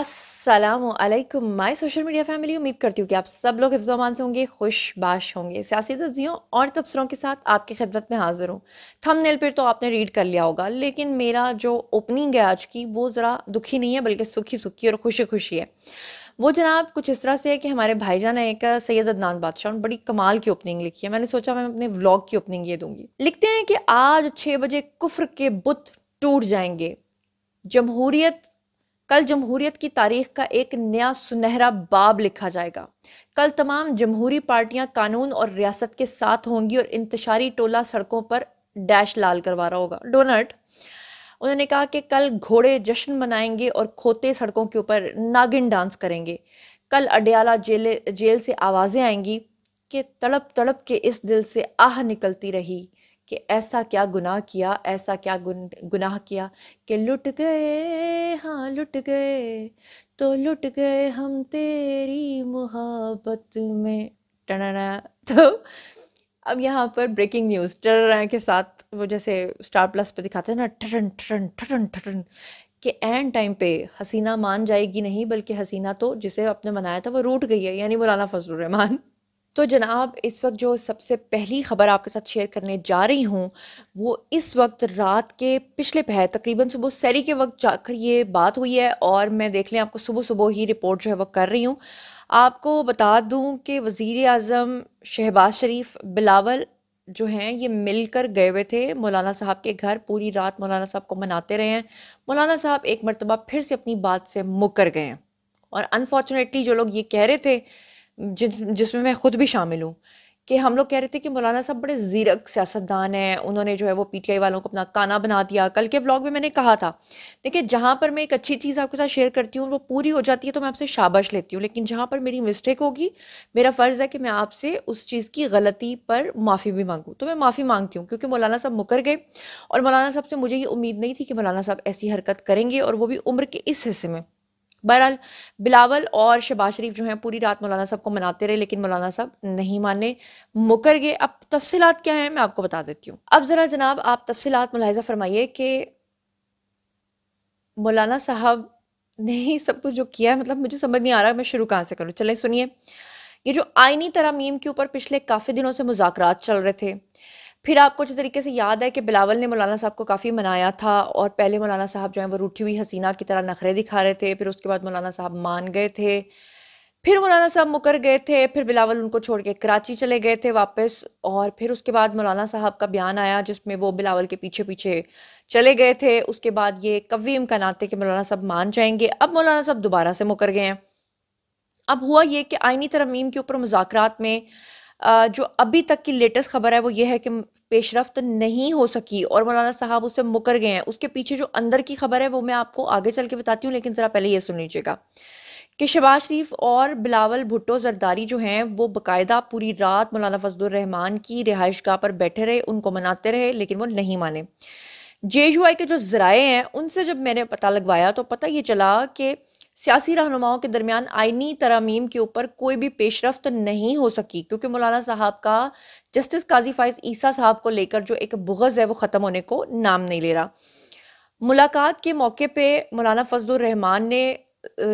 Aslam my social media family उम्मीद करती हूँ कि आप सब लोग हिफ्जामान से होंगे खुश बाश होंगे सियासी तजियों और तबसरों के साथ आपकी खिदमत में हाजिर हूँ थंबनेल पर तो आपने रीड कर लिया होगा लेकिन मेरा जो ओपनिंग है आज की वो ज़रा दुखी नहीं है बल्कि सुखी सुखी और खुशी खुशी है वो जनाब कुछ इस तरह से है कि हमारे भाईजान है एक सैयद अदनान बादशाह बड़ी कमाल की ओपनिंग लिखी है मैंने सोचा मैं अपने व्लॉग की ओपनिंग ये दूंगी लिखते हैं कि आज छः बजे कुफ्र के बुत टूट जाएंगे जमहूरियत कल जमहूरियत की तारीख का एक नया सुनहरा बाब लिखा जाएगा कल तमाम जमहूरी पार्टियां कानून और रियासत के साथ होंगी और इंतशारी टोला सड़कों पर डैश लाल करवा रहा होगा डोनट उन्होंने कहा कि कल घोड़े जश्न मनाएंगे और खोते सड़कों के ऊपर नागिन डांस करेंगे कल अडयाला जेल जेल से आवाज़ें आएंगी कि तड़प तड़प के इस दिल से आह निकलती रही कि ऐसा क्या गुनाह किया ऐसा क्या गुन गुनाह किया कि लुट गए हाँ लुट गए तो लुट गए हम तेरी मोहब्बत में टना तो अब यहाँ पर ब्रेकिंग न्यूज़ टर के साथ वो जैसे स्टार प्लस पे दिखाते हैं ना ठरन ठरन ठरन ठरन कि एंड टाइम पे हसीना मान जाएगी नहीं बल्कि हसीना तो जिसे अपने मनाया था वो रूट गई है यानी मौलाना फजल रहमान तो जनाब इस वक्त जो सबसे पहली ख़बर आपके साथ शेयर करने जा रही हूँ वो इस वक्त रात के पिछले पहर तकरीबन सुबह सैरी के वक्त जाकर ये बात हुई है और मैं देख लें आपको सुबह सुबह ही रिपोर्ट जो है वो कर रही हूँ आपको बता दूँ कि वज़ी अजम शहबाज शरीफ बिलावल जो हैं ये मिलकर गए हुए थे मौलाना साहब के घर पूरी रात मौलाना साहब को मनाते रहे हैं मौलाना साहब एक मरतबा फिर से अपनी बात से मुकर गए हैं और अनफॉर्चुनेटली जो लोग ये कह रहे थे जिन जिसमें मैं ख़ुद भी शामिल हूँ कि हम लोग कह रहे थे कि मौलाना साहब बड़े जीरक सियासतदान हैं उन्होंने जो है वो पीटीआई वालों को अपना काना बना दिया कल के ब्लॉग में मैंने कहा था देखिए जहाँ पर मैं एक अच्छी चीज़ आपके साथ शेयर करती हूँ वो पूरी हो जाती है तो मैं आपसे शाबाश लेती हूँ लेकिन जहाँ पर मेरी मिस्टेक होगी मेरा फ़र्ज़ है कि मैं आपसे उस चीज़ की गलती पर माफ़ी भी मांगूँ तो मैं माफ़ी मांगती हूँ क्योंकि मौलाना साहब मुकर गए और मौलाना साहब से मुझे ये उम्मीद नहीं थी कि मौलाना साहब ऐसी हरकत करेंगे और वो भी उम्र के इस हिस्से में बहरहाल बिलावल और शबाज शरीफ जो हैं पूरी रात मौलाना साहब को मनाते रहे लेकिन मौलाना साहब नहीं माने मुकर गए अब तफसीलात क्या हैं मैं आपको बता देती हूँ अब ज़रा जनाब आप तफसी मुलाजा फरमाइए कि मौलाना साहब ने सब कुछ जो किया है मतलब मुझे समझ नहीं आ रहा मैं शुरू कहाँ से करूँ चलें सुनिए ये जो आइनी तरमीम के ऊपर पिछले काफ़ी दिनों से मुजाकर चल रहे थे फिर आपको अच्छे तरीके से याद है कि बिलावल ने मौलाना साहब को काफ़ी मनाया था और पहले मौलाना साहब जो है वो रूठी हुई हसीना की तरह नखरे दिखा रहे थे फिर उसके बाद मौलाना साहब मान गए थे फिर मौलाना साहब मुकर गए थे फिर बिलावल उनको छोड़ के कराची चले गए थे वापस और फिर उसके बाद मौलाना साहब का बयान आया जिसमें वो बिलावल के पीछे पीछे चले गए थे उसके बाद ये कवी इम्कान थे कि मौलाना साहब मान जाएंगे अब मौलाना साहब दोबारा से मुकर गए हैं अब हुआ ये कि आइनी तरमीम के ऊपर मुजाकरात में जो अभी तक की लेटेस्ट खबर है वो ये है कि पेशरफ नहीं हो सकी और मौलाना साहब उससे मुकर गए हैं उसके पीछे जो अंदर की खबर है वो मैं आपको आगे चल के बताती हूँ लेकिन ज़रा पहले ये सुन लीजिएगा कि शबाज़ शरीफ और बिलावल भुट्टो जरदारी जो हैं वो बकायदा पूरी रात मौलाना फजलरहमान की रिहाइश गाह पर बैठे रहे उनको मनाते रहे लेकिन वो नहीं माने जे के जो जराए हैं उनसे जब मैंने पता लगवाया तो पता ये चला कि सियासी रहनुमाओं के दरमियान आइनी तरामीम के ऊपर कोई भी पेशरफ्त नहीं हो सकी क्योंकि मौलाना साहब का जस्टिस काजी फाइज ईसा साहब को लेकर जो एक बुगज़ है वो ख़त्म होने को नाम नहीं ले रहा मुलाकात के मौके पे मौलाना फजलरहमान ने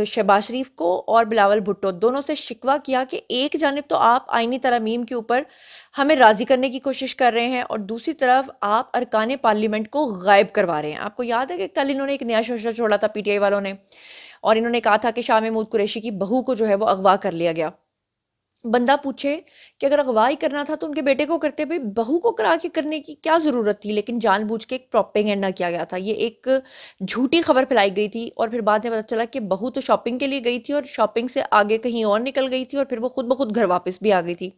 शहबाज शरीफ को और बिलावल भुट्टो दोनों से शिकवा किया कि एक जानब तो आप आइनी तरमीम के ऊपर हमें राज़ी करने की कोशिश कर रहे हैं और दूसरी तरफ आप अरकान पार्लियामेंट को गायब करवा रहे हैं आपको याद है कि कल इन्होंने एक नया शोशा छोड़ा था पीटीआई वालों ने और इन्होंने कहा था कि शाह महमूद कुरैशी की बहू को जो है वो अगवा कर लिया गया बंदा पूछे कि अगर अगवाई करना था तो उनके बेटे को करते भाई बहू को करा के करने की क्या ज़रूरत थी लेकिन जानबूझ के एक प्रोपेगेंडा किया गया था ये एक झूठी खबर फैलाई गई थी और फिर बाद में पता चला कि बहू तो शॉपिंग के लिए गई थी और शॉपिंग से आगे कहीं और निकल गई थी और फिर वो खुद ब खुद घर वापस भी आ गई थी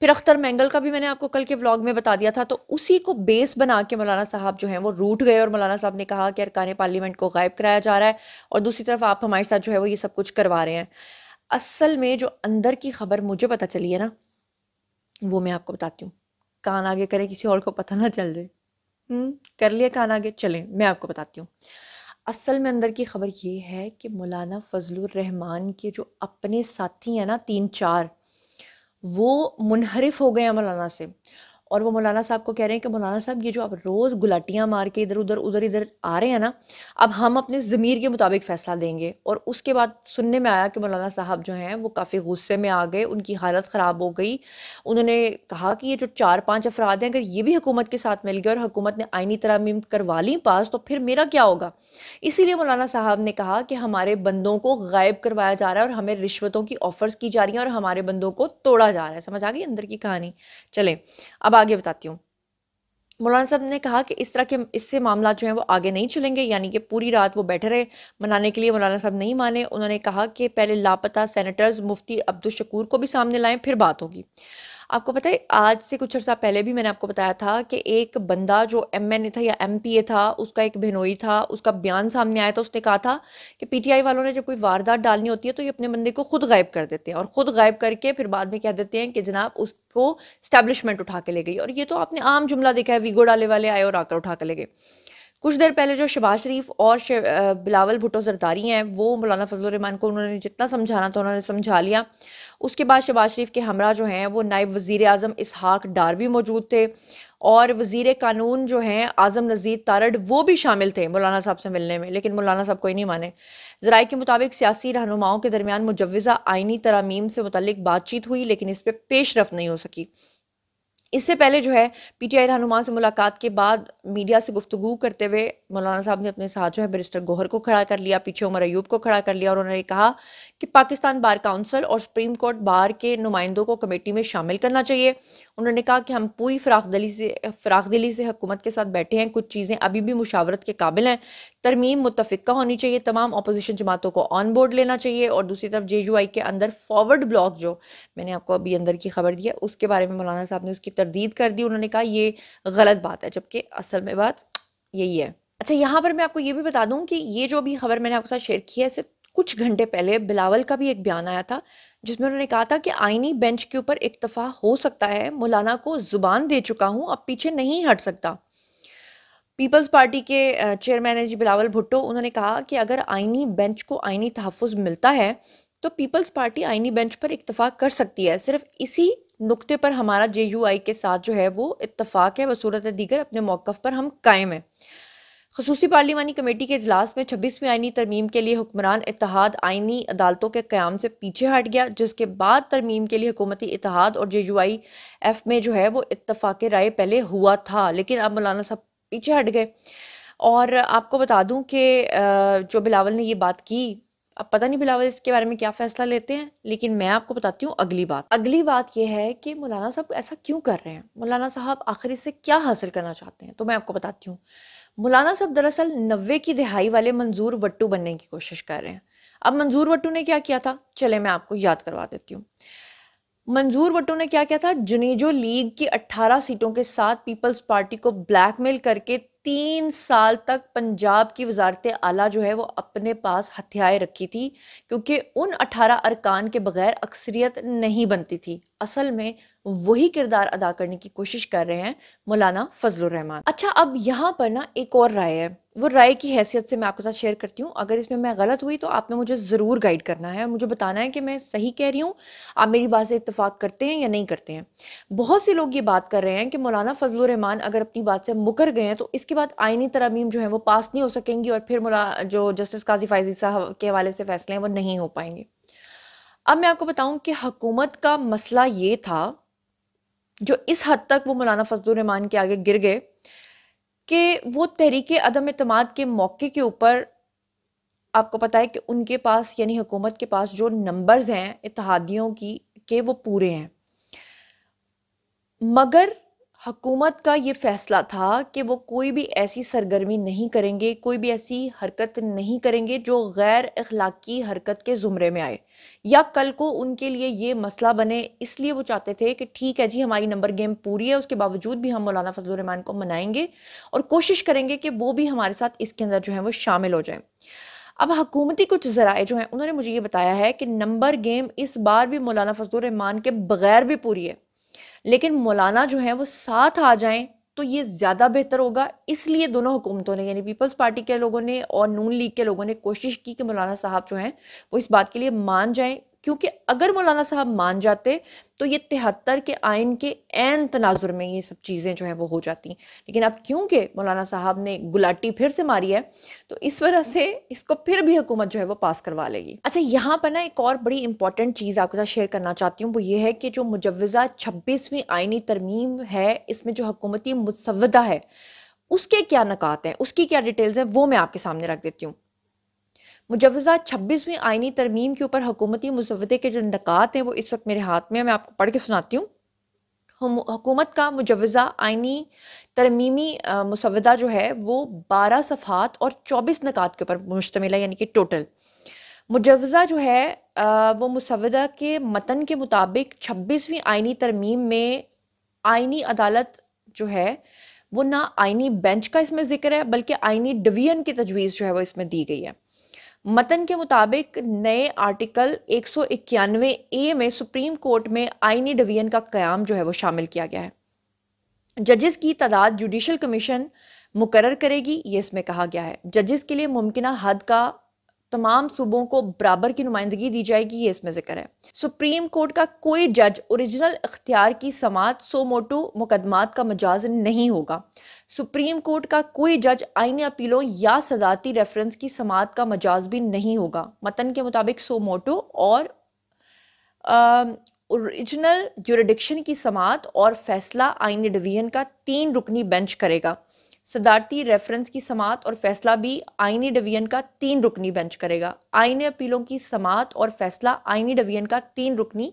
फिर अख्तर मैंगल का भी मैंने आपको कल के व्लॉग में बता दिया था तो उसी को बेस बना के मौलाना साहब जो हैं वो रूट गए और मौलाना साहब ने कहा कि अरकान पार्लियामेंट को गायब कराया जा रहा है और दूसरी तरफ आप हमारे साथ जो है वो ये सब कुछ करवा रहे हैं असल में जो अंदर की खबर मुझे पता चली है ना वो मैं आपको बताती हूँ कान आगे करें किसी और को पता ना चल जाए हम्म, कर लिए कान आगे चलें मैं आपको बताती हूँ असल में अंदर की खबर ये है कि मौलाना फजलुर रहमान के जो अपने साथी हैं ना तीन चार वो मुनहरफ हो गए हैं मौलाना से और वो मौलाना साहब को कह रहे हैं कि मौलाना साहब ये जो आप रोज़ गुलाटियाँ मार के इधर उधर उधर इधर आ रहे हैं ना अब हम अपने ज़मीर के मुताबिक फ़ैसला देंगे और उसके बाद सुनने में आया कि मौलाना साहब जो हैं वो काफ़ी गुस्से में आ गए उनकी हालत ख़राब हो गई उन्होंने कहा कि ये जो चार पाँच अफराद हैं अगर ये भी हुकूमत के साथ मिल गए और हुकूमत ने आइनी तरामीम करवा ली पास तो फिर मेरा क्या होगा इसीलिए मौलाना साहब ने कहा कि हमारे बंदों को गायब करवाया जा रहा है और हमें रिश्वतों की ऑफ़र्स की जा रही हैं और हमारे बंदों को तोड़ा जा रहा है समझ आ गई अंदर की कहानी चले अब आगे बताती हूँ मौलाना साहब ने कहा कि इस तरह के इससे मामला जो है वो आगे नहीं चलेंगे यानी कि पूरी रात वो बैठे रहे मनाने के लिए मौलाना साहब नहीं माने उन्होंने कहा कि पहले लापता सेनेटर्स मुफ्ती अब्दुल शकूर को भी सामने लाएं फिर बात होगी आपको पता है आज से कुछ अर्सा पहले भी मैंने आपको बताया था कि एक बंदा जो एम एन ए था या एम पी ए था उसका एक बहनोई था उसका बयान सामने आया था उसने कहा था कि पी टी आई वालों ने जब कोई वारदात डालनी होती है तो ये अपने बंदे को खुद गायब कर देते हैं और खुद गायब करके फिर बाद में कह देते हैं कि जनाब उसको स्टैब्लिशमेंट उठा के ले गई और ये तो आपने आम जुमला देखा है वीगो डाले वाले आए और आकर उठा के ले गए कुछ देर पहले जो शबाज शरीफ और शे बिलावल भुटो जरदारी हैं वो मौलाना फजलरहमान को उन्होंने जितना समझाना था उन्होंने समझा लिया उसके बाद शबाज शरीफ के हमरा जो हैं वो नायब वज़ी अजम इसहाक डार भी मौजूद थे और वज़ी कानून जो हैं आज़म नज़ीर तारड वो भी शामिल थे मौलाना साहब से मिलने में लेकिन मौलाना साहब कोई नहीं माने जरा के मुताबिक सियासी रहनुमाओं के दरमियान मुजवज़ा आइनी तरामीम से मुतल बातचीत हुई लेकिन इस पर पेशरफ नहीं हो सकी इससे पहले जो है पीटीआई रहनुमा से मुलाकात के बाद मीडिया से गुफ्तु करते हुए मौलाना साहब ने अपने साथ जो है बैरिस्टर गोहर को खड़ा कर लिया पीछे उमर अयूब को खड़ा कर लिया और उन्होंने कहा कि पाकिस्तान बार काउंसिल और सुप्रीम कोर्ट बार के नुमाइंदों को कमेटी में शामिल करना चाहिए उन्होंने कहा कि हम पूरी फराखदली से फराखदली से हकूमत के साथ बैठे हैं कुछ चीज़ें अभी भी मुशावरत के काबिल हैं तरमीम मुतफ़ा होनी चाहिए तमाम अपोजिशन जमातों को ऑन बोर्ड लेना चाहिए और दूसरी तरफ जे के अंदर फॉरवर्ड ब्लॉक जो मैंने आपको अभी अंदर की खबर दी है उसके बारे में मौलाना साहब ने उसकी तरदीद कर दी उन्होंने कहा ये गलत बात है जबकि असल में बात यही है अच्छा यहाँ पर मैं आपको ये भी बता दूं कि ये जो अभी खबर मैंने आपके साथ शेयर की है कुछ घंटे पहले बिलावल का भी एक बयान आया था जिसमें उन्होंने कहा था कि आईनी बेंच के ऊपर इक्तफा हो सकता है मौलाना को जुबान दे चुका हूँ अब पीछे नहीं हट सकता पीपल्स पार्टी के चेयरमैन है जी बिलावल भुट्टो उन्होंने कहा कि अगर आईनी बेंच को आईनी तहफ़ मिलता है तो पीपल्स पार्टी आईनी बेंच पर इतफाक़ कर सकती है सिर्फ इसी नुकते पर हमारा जे के साथ जो है वो इतफाक़ है बसूरत दीगर अपने मौक़ पर हम कायम हैं खसूसी पार्लिमानी कमेटी के अजलास में छब्बीसवीं आइनी तरमीम के लिए हुक्मरान इतिहाद आइनी अदालतों के क्याम से पीछे हट गया जिसके बाद तरमीम के लिए हुकूमती इतिहाद और जे यू आई एफ में जो है वो इतफाक़ राय पहले हुआ था लेकिन अब मौलाना साहब पीछे हट गए और आपको बता दूँ कि जो बिलावल ने ये बात की अब पता नहीं बिलावल इसके बारे में क्या फ़ैसला लेते हैं लेकिन मैं आपको बताती हूँ अगली बात अगली बात यह है कि मौलाना साहब ऐसा क्यों कर रहे हैं मौलाना साहब आखिर से क्या हासिल करना चाहते हैं तो मैं आपको बताती हूँ मौलाना साहब दरअसल नब्बे की दिहाई वाले मंजूर वट्टू बनने की कोशिश कर रहे हैं अब मंजूर वट्टू ने क्या किया था चले मैं आपको याद करवा देती हूँ मंजूर वट्टू ने क्या किया था जुनेजो लीग की 18 सीटों के साथ पीपल्स पार्टी को ब्लैकमेल करके तीन साल तक पंजाब की वजारत आला जो है वो अपने पास हथियार रखी थी क्योंकि उन अठारह अरकान के बगैर अक्सरियत नहीं बनती थी असल में वही किरदार अदा करने की कोशिश कर रहे हैं मौलाना फजलरहमान अच्छा अब यहाँ पर ना एक और राय है वो राय की हैसियत से मैं आपके साथ शेयर करती हूँ अगर इसमें मैं गलत हुई तो आपने मुझे ज़रूर गाइड करना है और मुझे बताना है कि मैं सही कह रही हूँ आप मेरी बात से इतफाक़ करते हैं या नहीं करते हैं बहुत से लोग ये बात कर रहे हैं कि मौलाना फजल रहमान अगर अपनी बात से मुकर गए हैं तो इसके बाद आइनी तरमीम जो है वो पास नहीं हो सकेंगी और फिर जो जस्टिस काजी फायजी साहब के हवाले से फैसले हैं वो नहीं हो पाएंगे अब मैं आपको बताऊं कि हकूमत का मसला ये था जो इस हद तक वो मौलाना फजलरहमान के आगे गिर गए कि वो तहरीक अदम अतमाद के मौके के ऊपर आपको पता है कि उनके पास यानी हुकूमत के पास जो नंबर्स हैं इतिहादियों की के वो पूरे हैं मगर हकूमत का ये फैसला था कि वो कोई भी ऐसी सरगर्मी नहीं करेंगे कोई भी ऐसी हरकत नहीं करेंगे जो गैर अखलाकी हरकत के ज़ुमरे में आए या कल को उनके लिए ये मसला बने इसलिए वो चाहते थे कि ठीक है जी हमारी नंबर गेम पूरी है उसके बावजूद भी हम मौलाना फजलरहमान को मनाएंगे और कोशिश करेंगे कि वो भी हमारे साथ इसके अंदर जो है वो शामिल हो जाए अब हकूमती कुछ ज़राए जो हैं उन्होंने मुझे ये बताया है कि नंबर गेम इस बार भी मौलाना फजलरहमान के बगैर भी पूरी है लेकिन मौलाना जो है वो साथ आ जाएं तो ये ज़्यादा बेहतर होगा इसलिए दोनों हुकूमतों ने यानी पीपल्स पार्टी के लोगों ने और नून लीग के लोगों ने कोशिश की कि मौलाना साहब जो हैं वो इस बात के लिए मान जाएं क्योंकि अगर मौलाना साहब मान जाते तो ये तिहत्तर के आयन के एन तनाजुर में ये सब चीज़ें जो है वो हो जाती लेकिन अब क्योंकि मौलाना साहब ने गुलाटी फिर से मारी है तो इस वजह से इसको फिर भी हुकूमत जो है वो पास करवा लेगी अच्छा यहाँ पर ना एक और बड़ी इंपॉर्टेंट चीज़ आपके साथ शेयर करना चाहती हूँ वो ये है कि जो मुजवज़ा छब्बीसवीं आइनी तरमीम है इसमें जो हकूमती मुसवदा है उसके क्या नकात हैं उसकी क्या डिटेल्स हैं वो मैं आपके सामने रख देती हूँ मुजवजा छब्बीसवीं आइनी तरमीम के ऊपर हुकूमती मुसवदे के जो नक़ात हैं वो इस वक्त मेरे हाथ में है मैं आपको पढ़ के सुनाती हूँ हुकूमत का मुजवज़ा आइनी तरमीमी मुसवदा जो है वो बारह सफ़ात और चौबीस नक़ात के ऊपर मुश्तमिल है यानी कि टोटल मुजवज़ा जो है वो मुसवदा के मतन के मुताबिक छब्बीसवीं आइनी तरमीम में आइनी अदालत जो है वो ना आइनी बेंच का इसमें ज़िक्र है बल्कि आइनी डिवीजन की तजवीज़ जो है वो इसमें दी गई है मतन के मुताबिक नए आर्टिकल एक ए में सुप्रीम कोर्ट में आईनी डिवीजन का क्याम जो है वो शामिल किया गया है जजेस की तादाद जुडिशल कमीशन मुकर करेगी ये इसमें कहा गया है जजेस के लिए मुमकिन हद का तमाम सूबों को बराबर की नुमाइंदगी दी जाएगी ये इसमें जिक्र है सुप्रीम कोर्ट का कोई जज ओरिजिनल अख्तियार की समात सो मोटो मुकदमात का मजाज नहीं होगा सुप्रीम कोर्ट का कोई जज आइन अपीलों या सदारती रेफरेंस की समात का मजाज भी नहीं होगा मतन के मुताबिक सो मोटो और औरिजिनल जुरिडिक्शन की समात और फैसला आइनी डिवीजन का तीन रुकनी बेंच करेगा सदारती रेफरेंस की समात और फैसला भी आइनी डिवीजन का तीन रुकनी बेंच करेगा आईनी अपीलों की समात और फैसला आइनी डिवीजन का तीन रुकनी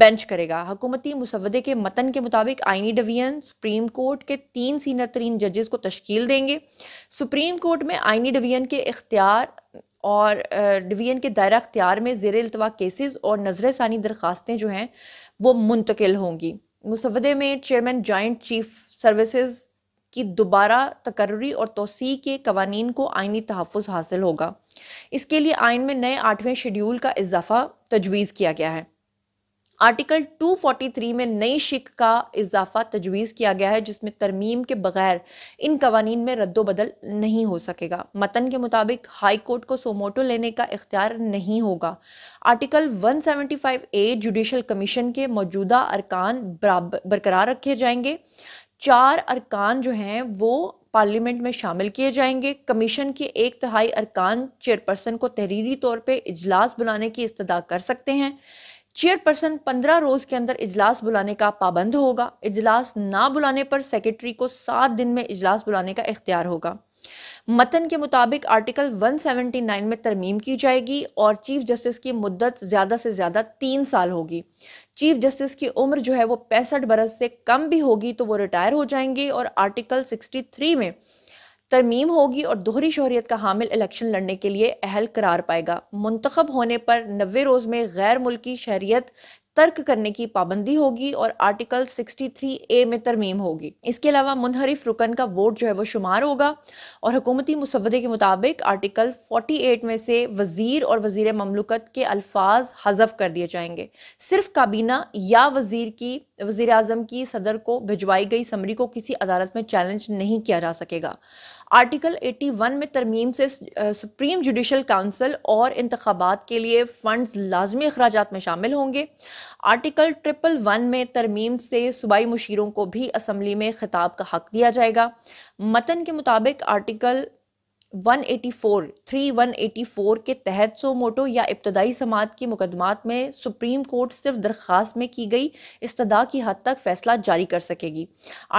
बेंच करेगा हुकूमती मुसवदे के मतन के मुताबिक आइनी डिवीजन सुप्रीम कोर्ट के तीन सीनियर तरीन जजेस को तश्कील देंगे सुप्रीम कोर्ट में आईनी डिवीजन के इख्तियार और डिवीजन के दायरा अख्तियार में जेर अल्तवा केसेस और नजर षानी दरख्वास्तें जो हैं वो मुंतकिल होंगी मुसवदे में चेयरमैन जॉइंट चीफ सर्विसेज कि दोबारा तकर्री और तोसी के कवानीन को आइनी तहफ़ हासिल होगा इसके लिए आइन में नए आठवें शेड्यूल का इजाफा तजवीज़ किया गया है आर्टिकल 243 में नई शिक का इजाफा तजवीज़ किया गया है जिसमें तरमीम के बगैर इन कवानीन में रद्दबदल नहीं हो सकेगा मतन के मुताबिक हाई कोर्ट को सोमोटो लेने का इख्तियार नहीं होगा आर्टिकल 175 ए जुडिशल कमीशन के मौजूदा अरकान बरकरार रखे जाएंगे चार अरकान जो हैं वो पार्लियामेंट में शामिल किए जाएंगे कमीशन के एक तिहाई अरकान चेयरपर्सन को तहरीरी तौर पर इजलास बुलाने की इस्तः कर सकते हैं चेयरपर्सन पंद्रह रोज के अंदर इजलास बुलाने का पाबंद होगा इजलास ना बुलाने पर सेक्रेटरी को सात दिन में इजलास बुलाने का इख्तियार होगा मतन के मुताबिक आर्टिकल 179 में तरमीम की जाएगी और चीफ जस्टिस की मुद्दत ज़्यादा से ज़्यादा तीन साल होगी चीफ जस्टिस की उम्र जो है वो पैंसठ बरस से कम भी होगी तो वो रिटायर हो जाएंगे और आर्टिकल 63 में तरमीम होगी और दोहरी शहरीत का हामिल इलेक्शन लड़ने के लिए अहल करार पाएगा मंतखब होने पर नबे रोज़ में गैर मुल्की शहरीत तर्क करने की पाबंदी होगी और आर्टिकल 63 ए में तरमीम होगी इसके अलावा मुनहरिफ रुकन का वोट जो है वो शुमार होगा और हुकूमती मुसवदे के मुताबिक आर्टिकल 48 में से वजीर और वजीर ममलकत के अल्फाज हजफ कर दिए जाएंगे सिर्फ काबीना या वजीर की वज़ी अजम की सदर को भिजवाई गई समरी को किसी अदालत में चैलेंज नहीं किया जा सकेगा आर्टिकल 81 में तरमीम से सुप्रीम जुडिशल काउंसिल और इंतबात के लिए फ़ंड्स लाजमी अखराज में शामिल होंगे आर्टिकल ट्रिपल वन में तरमीम से सूबाई मुशीरों को भी असम्बली में खिताब का हक दिया जाएगा मतन के मुताबिक आर्टिकल 184 3184 के तहत सोमोटो या इब्तदाई समात के मुकदमात में सुप्रीम कोर्ट सिर्फ दरख्वास्त में की गई इस्तदा की हद तक फैसला जारी कर सकेगी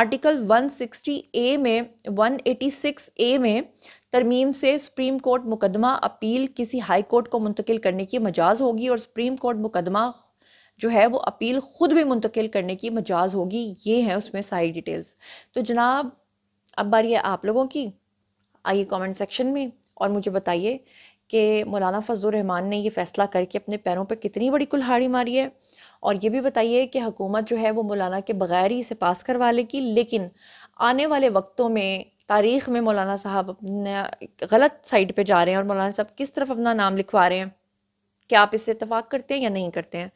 आर्टिकल 160 ए में 186 ए में तरमीम से सुप्रीम कोर्ट मुकदमा अपील किसी हाई कोर्ट को मुंतकिल करने की मजाज होगी और सुप्रीम कोर्ट मुकदमा जो है वो अपील ख़ुद भी मुंतकिल करने की मजाज होगी ये है उसमें सारी डिटेल्स तो जनाब अब बारी है आप लोगों की आइए कमेंट सेक्शन में और मुझे बताइए कि मौलाना फजल रहमान ने ये फ़ैसला करके अपने पैरों पर कितनी बड़ी कुल्हाड़ी मारी है और ये भी बताइए कि हुकूमत जो है वो मौलाना के बग़ैर ही इसे पास करवा लेगी लेकिन आने वाले वक्तों में तारीख़ में मौलाना साहब अपने गलत साइड पर जा रहे हैं और मौलाना साहब किस तरफ अपना नाम लिखवा रहे हैं क्या आप इससे इतफाक़ करते हैं या नहीं करते हैं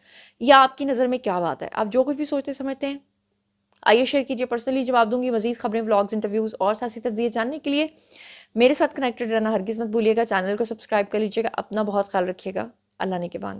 या आपकी नज़र में क्या बात है आप जो कुछ भी सोचते समझते हैं आइए शेयर कीजिए पर्सनली जवाब दूंगी मजीद खबरें ब्लॉग्स इंटरव्यूज़ और सासी तजिए जानने के लिए मेरे साथ कनेक्टेड रहना हर किस्मत भूलिएगा चैनल को सब्सक्राइब कर लीजिएगा अपना बहुत ख्याल रखिएगा अल्लाह ने के बाद